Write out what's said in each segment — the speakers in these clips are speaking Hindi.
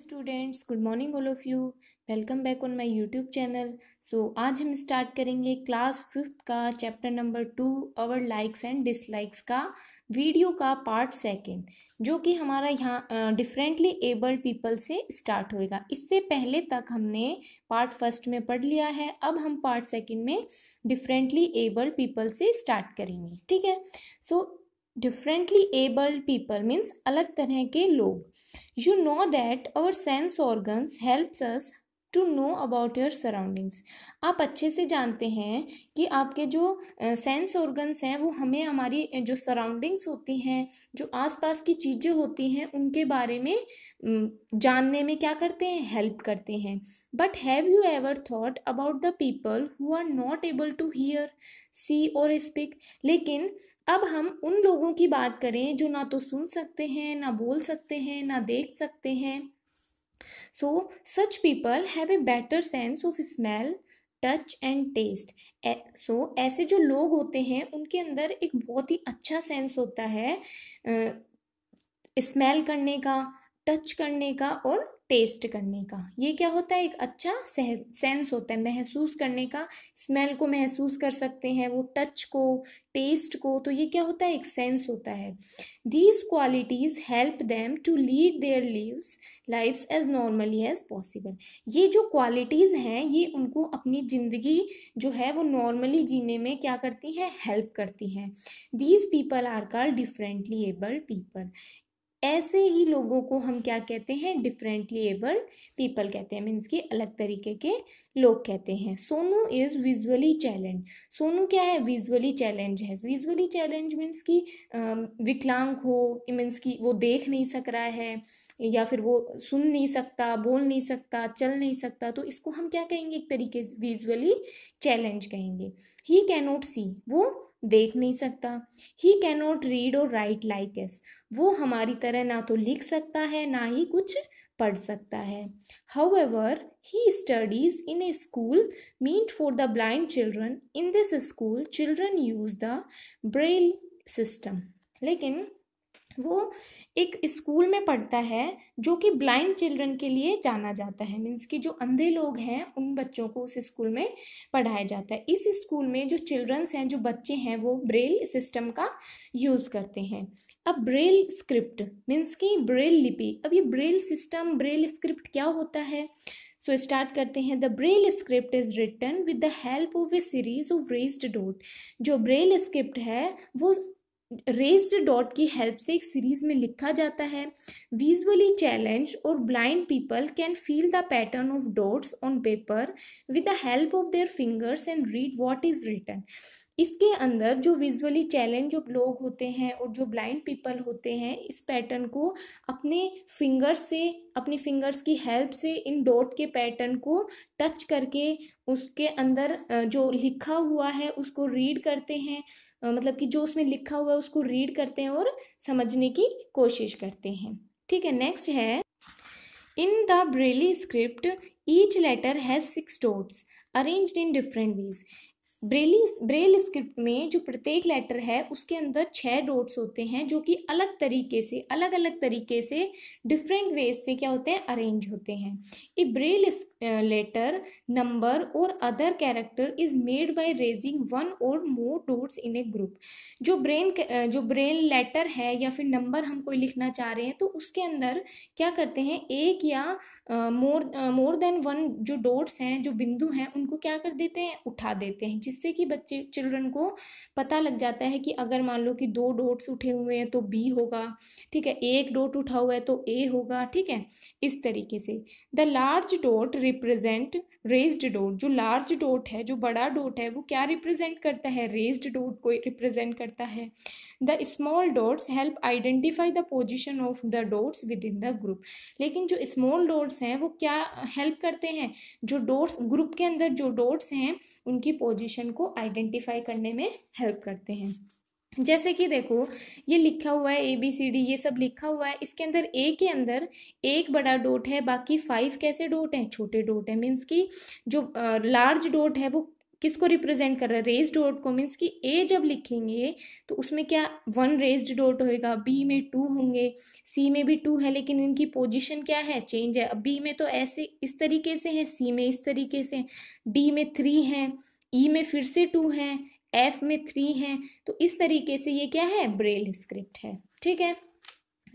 Students good morning all of you welcome back on my YouTube channel so आज हम स्टार्ट करेंगे क्लास फिफ्थ का chapter number two our likes and dislikes का वीडियो का पार्ट सेकंड जो कि हमारा यहाँ डिफरेंटली एबल्ड पीपल से स्टार्ट होएगा इससे पहले तक हमने पार्ट फर्स्ट में पढ़ लिया है अब हम पार्ट सेकेंड में डिफरेंटली एबल्ड पीपल से स्टार्ट करेंगे ठीक है so so, differently abled people means अलग तरह के लोग you know that our sense organs helps us to know about your surroundings आप अच्छे से जानते हैं कि आपके जो सेंस uh, ऑर्गन्स हैं वो हमें हमारी जो सराउंडिंग्स होती हैं जो आसपास की चीज़ें होती हैं उनके बारे में जानने में क्या करते हैं हेल्प करते हैं but have you ever thought about the people who are not able to hear see और स्पीक लेकिन अब हम उन लोगों की बात करें जो ना तो सुन सकते हैं ना बोल सकते हैं ना देख सकते हैं so such people have a better sense of smell touch and taste so ऐसे जो लोग होते हैं उनके अंदर एक बहुत ही अच्छा सेंस होता है स्मेल uh, करने का टच करने का और टेस्ट करने का ये क्या होता है एक अच्छा सह सेंस होता है महसूस करने का स्मेल को महसूस कर सकते हैं वो टच को टेस्ट को तो ये क्या होता है एक सेंस होता है these qualities help them to lead their lives life as normally as possible ये जो क्वालिटीज़ हैं ये उनको अपनी ज़िंदगी जो है वो नॉर्मली जीने में क्या करती हैं हेल्प करती हैं these people are call differently abled people ऐसे ही लोगों को हम क्या कहते हैं डिफरेंटली एबल्ड पीपल कहते हैं मीन्स कि अलग तरीके के लोग कहते हैं Sonu is visually challenge Sonu क्या है विजुअली चैलेंज है विजुअली चैलेंज मीन्स कि विकलांग हो मीन्स कि वो देख नहीं सक रहा है या फिर वो सुन नहीं सकता बोल नहीं सकता चल नहीं सकता तो इसको हम क्या कहेंगे एक तरीके से विजुअली चैलेंज कहेंगे ही कैनोट सी वो देख नहीं सकता ही कैनोट रीड और राइट लाइक एस वो हमारी तरह ना तो लिख सकता है ना ही कुछ पढ़ सकता है however he studies in a school meant for the blind children in this school children use the Braille system लेकिन वो एक स्कूल में पढ़ता है जो कि ब्लाइंड चिल्ड्रन के लिए जाना जाता है मीन्स कि जो अंधे लोग हैं उन बच्चों को उस स्कूल में पढ़ाया जाता है इस स्कूल में जो चिल्ड्रंस हैं जो बच्चे हैं वो ब्रेल सिस्टम का यूज़ करते हैं अब ब्रेल स्क्रिप्ट मीन्स कि ब्रेल लिपि अब ये ब्रेल सिस्टम ब्रेल स्क्रिप्ट क्या होता है सो so स्टार्ट करते हैं the Braille script is written with the help of a series of raised dot जो ब्रेल स्क्रिप्ट है वो रेज्ड डॉट की हेल्प से एक सीरीज में लिखा जाता है विजुअली चैलेंज और blind people can feel the pattern of dots on paper with the help of their fingers and read what is written इसके अंदर जो विजुअली चैलेंज जो लोग होते हैं और जो ब्लाइंड पीपल होते हैं इस पैटर्न को अपने फिंगर से अपने फिंगर्स की हेल्प से इन डॉट के पैटर्न को टच करके उसके अंदर जो लिखा हुआ है उसको रीड करते हैं मतलब कि जो उसमें लिखा हुआ है उसको रीड करते हैं और समझने की कोशिश करते हैं ठीक है नेक्स्ट है in the Braille script each letter has six dots arranged in different ways Braille Braille script में जो प्रत्येक लेटर है उसके अंदर छः डोट्स होते हैं जो कि अलग तरीके से अलग अलग तरीके से डिफरेंट वेज से क्या होते हैं अरेंज होते हैं a Braille letter number or other character is made by raising one or more dots in a group जो ब्रेन जो ब्रेल लेटर है या फिर नंबर हम कोई लिखना चाह रहे हैं तो उसके अंदर क्या करते हैं एक या मोर मोर देन वन जो डोट्स हैं जो बिंदु हैं उनको क्या कर देते हैं उठा देते हैं जिससे कि बच्चे चिल्ड्रन को पता लग जाता है कि अगर मान लो कि दो डोट्स उठे हुए हैं तो बी होगा ठीक है एक डोट उठा हुआ है तो ए होगा ठीक है इस तरीके से the large dot represent raised dot जो लार्ज डोट है जो बड़ा डोट है वो क्या रिप्रेजेंट करता है रेज्ड डोट को रिप्रेजेंट करता है the small dots help identify the position of the dots within the group लेकिन जो small dots हैं वो क्या हेल्प करते हैं जो dots ग्रुप के अंदर जो dots हैं उनकी पोजिशन को आइडेंटिफाई करने में हेल्प करते हैं जैसे कि देखो ये लिखा हुआ है ए बी सी डी ये सब लिखा हुआ है इसके अंदर ए के अंदर एक बड़ा डोट है बाकी फाइव कैसे डोट हैं छोटे डोट हैं मीन्स कि जो लार्ज डोट है वो किसको रिप्रेजेंट कर रहा है रेज डॉट को मीन्स कि ए जब लिखेंगे तो उसमें क्या वन रेज डॉट होएगा बी में टू होंगे सी में भी टू है लेकिन इनकी पोजिशन क्या है चेंज है अब बी में तो ऐसे इस तरीके से है सी में इस तरीके से डी में थ्री हैं ई e में फिर से टू हैं एफ में थ्री हैं तो इस तरीके से ये क्या है ब्रेल स्क्रिप्ट है ठीक है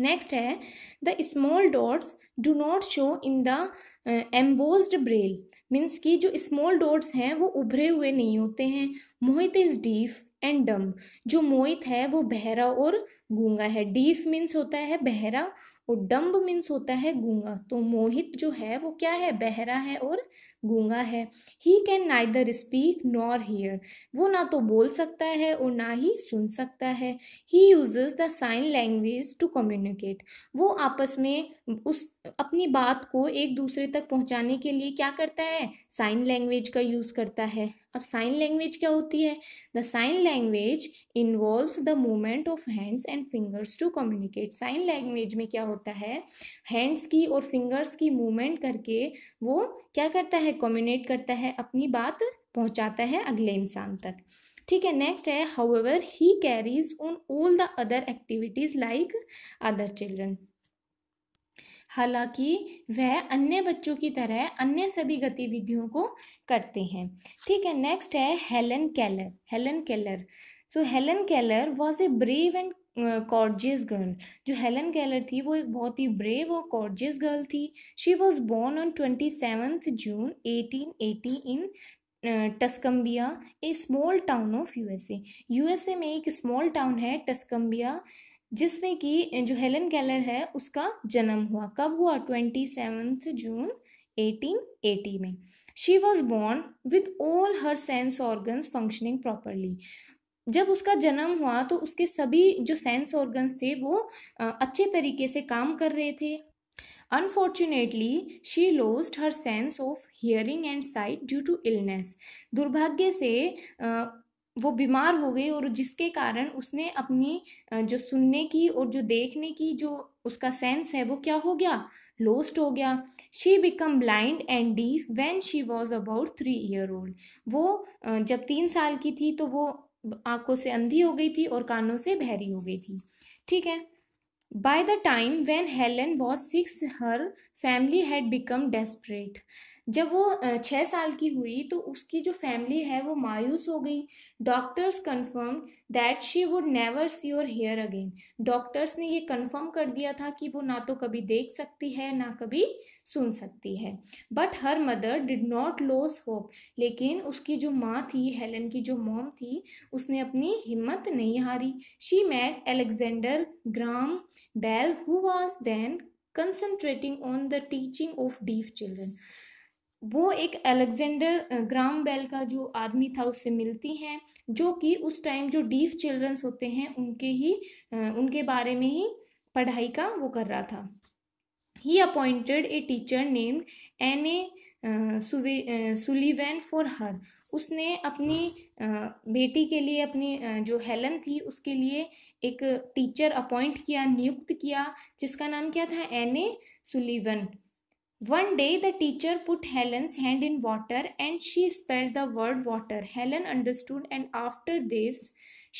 नेक्स्ट है the small dots do not show in the embossed Braille means कि जो स्मॉल डॉट्स हैं वो उभरे हुए नहीं होते हैं मोहित इज डीफ एंड डम जो मोहित है वो बहरा और गूंगा है डीफ मीन्स होता है बहरा और डम्ब मीन्स होता है गूंगा तो मोहित जो है वो क्या है बहरा है और गूंगा है he can neither speak nor hear वो ना तो बोल सकता है और ना ही सुन सकता है he uses the sign language to communicate वो आपस में उस अपनी बात को एक दूसरे तक पहुंचाने के लिए क्या करता है साइन लैंग्वेज का यूज़ करता है अब साइन लैंग्वेज क्या होती है the sign language involve the movement of hands and and fingers to communicate sign language में क्या होता है हैंड्स की और फिंगर्स की मूवमेंट करके वो क्या करता है कम्युनिकेट करता है अपनी बात पहुंचाता है अगले इंसान तक ठीक है नेक्स्ट है however he carries on all the other activities like other children हालांकि वह अन्य बच्चों की तरह अन्य सभी गतिविधियों को करते हैं ठीक है नेक्स्ट है Helen Keller Helen Keller so Helen Keller was a brave and courageous girl जो हेलन गैलर थी वो एक बहुत ही ब्रेव और कॉर्जियस गर्ल थी she was born on twenty seventh June eighteen eighty in Tuscumbia a small town of U S S A में एक स्मॉल टाउन है टस्कम्बिया जिसमें कि जो हेलन गैलर है उसका जन्म हुआ कब हुआ twenty seventh June eighteen eighty में she was born with all her sense organs functioning properly जब उसका जन्म हुआ तो उसके सभी जो सेंस ऑर्गन्स थे वो अच्छे तरीके से काम कर रहे थे unfortunately she lost her sense of hearing and sight due to illness दुर्भाग्य से वो बीमार हो गई और जिसके कारण उसने अपनी जो सुनने की और जो देखने की जो उसका सेंस है वो क्या हो गया लोस्ट हो गया she become blind and deaf when she was about three year old वो जब तीन साल की थी तो वो आंखों से अंधी हो गई थी और कानों से बहरी हो गई थी ठीक है by the time when Helen was six her family had become desperate जब वो छः साल की हुई तो उसकी जो फैमिली है वो मायूस हो गई doctors confirm that she would never see your hear again doctors ने ये कन्फर्म कर दिया था कि वो ना तो कभी देख सकती है ना कभी सुन सकती है but her mother did not loss hope लेकिन उसकी जो माँ थी हेलन की जो मॉम थी उसने अपनी हिम्मत नहीं हारी she mat Alexander Graham Bell who was then concentrating on the teaching of deaf children वो एक अलेक्जेंडर ग्राम बेल का जो आदमी था उससे मिलती हैं जो कि उस टाइम जो डीफ चिल्ड्रंस होते हैं उनके ही उनके बारे में ही पढ़ाई का वो कर रहा था he appointed a teacher named Anne Sullivan for her उसने अपनी uh, बेटी के लिए अपनी uh, जो हेलन थी उसके लिए एक टीचर अपॉइंट किया नियुक्त किया जिसका नाम क्या था Anne Sullivan one day the teacher put Helen's hand in water and she spell the word water Helen understood and after this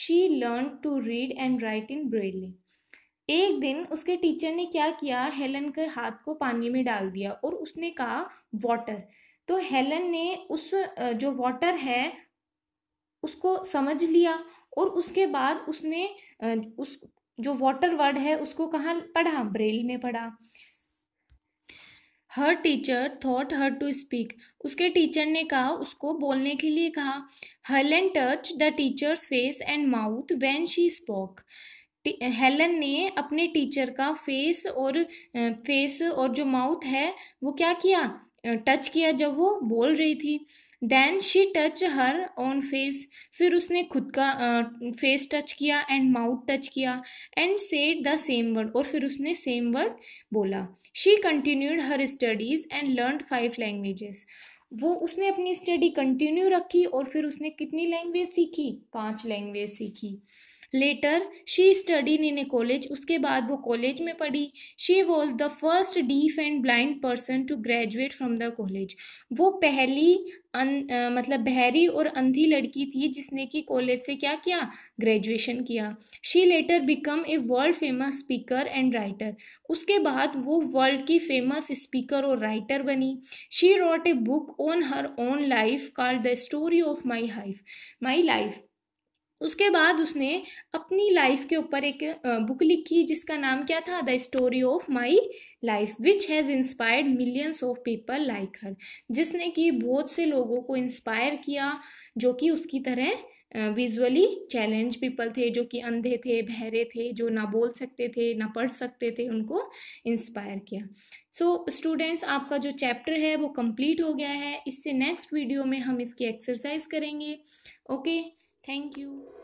she learn to read and write in Braille एक दिन उसके टीचर ने क्या किया हेलन के हाथ को पानी में डाल दिया और उसने कहा वाटर तो हेलन ने उस जो वाटर है उसको समझ लिया और उसके बाद उसने उस जो वाटर वर्ड है उसको कहाँ पढ़ा ब्रेल में पढ़ा her teacher thought her to speak उसके टीचर ने कहा उसको बोलने के लिए कहा Helen touch the teacher's face and mouth when she spoke Helen ने अपने टीचर का फेस और फेस और जो माउथ है वो क्या किया टच किया जब वो बोल रही थी then she touch her on face फिर उसने खुद का फेस uh, टच किया एंड माउथ टच किया and said the same word और फिर उसने सेम वर्ड बोला she continued her studies and learn five languages वो उसने अपनी स्टडी कंटिन्यू रखी और फिर उसने कितनी लैंग्वेज सीखी पांच लैंग्वेज सीखी later she study in a college उसके बाद वो कॉलेज में पढ़ी she was the first deaf and blind person to graduate from the college वो पहली अन, आ, मतलब बहरी और अंधी लड़की थी जिसने कि कॉलेज से क्या किया ग्रेजुएशन किया she later become a world famous speaker and writer उसके बाद वो वर्ल्ड की फेमस स्पीकर और राइटर बनी she wrote a book on her own life called the story of my life my life उसके बाद उसने अपनी लाइफ के ऊपर एक बुक लिखी जिसका नाम क्या था the story of my life which has inspired millions of people like her जिसने कि बहुत से लोगों को इंस्पायर किया जो कि उसकी तरह विजुअली चैलेंज पीपल थे जो कि अंधे थे बहरे थे जो ना बोल सकते थे ना पढ़ सकते थे उनको इंस्पायर किया सो so, स्टूडेंट्स आपका जो चैप्टर है वो कंप्लीट हो गया है इससे नेक्स्ट वीडियो में हम इसकी एक्सरसाइज करेंगे ओके okay? Thank you.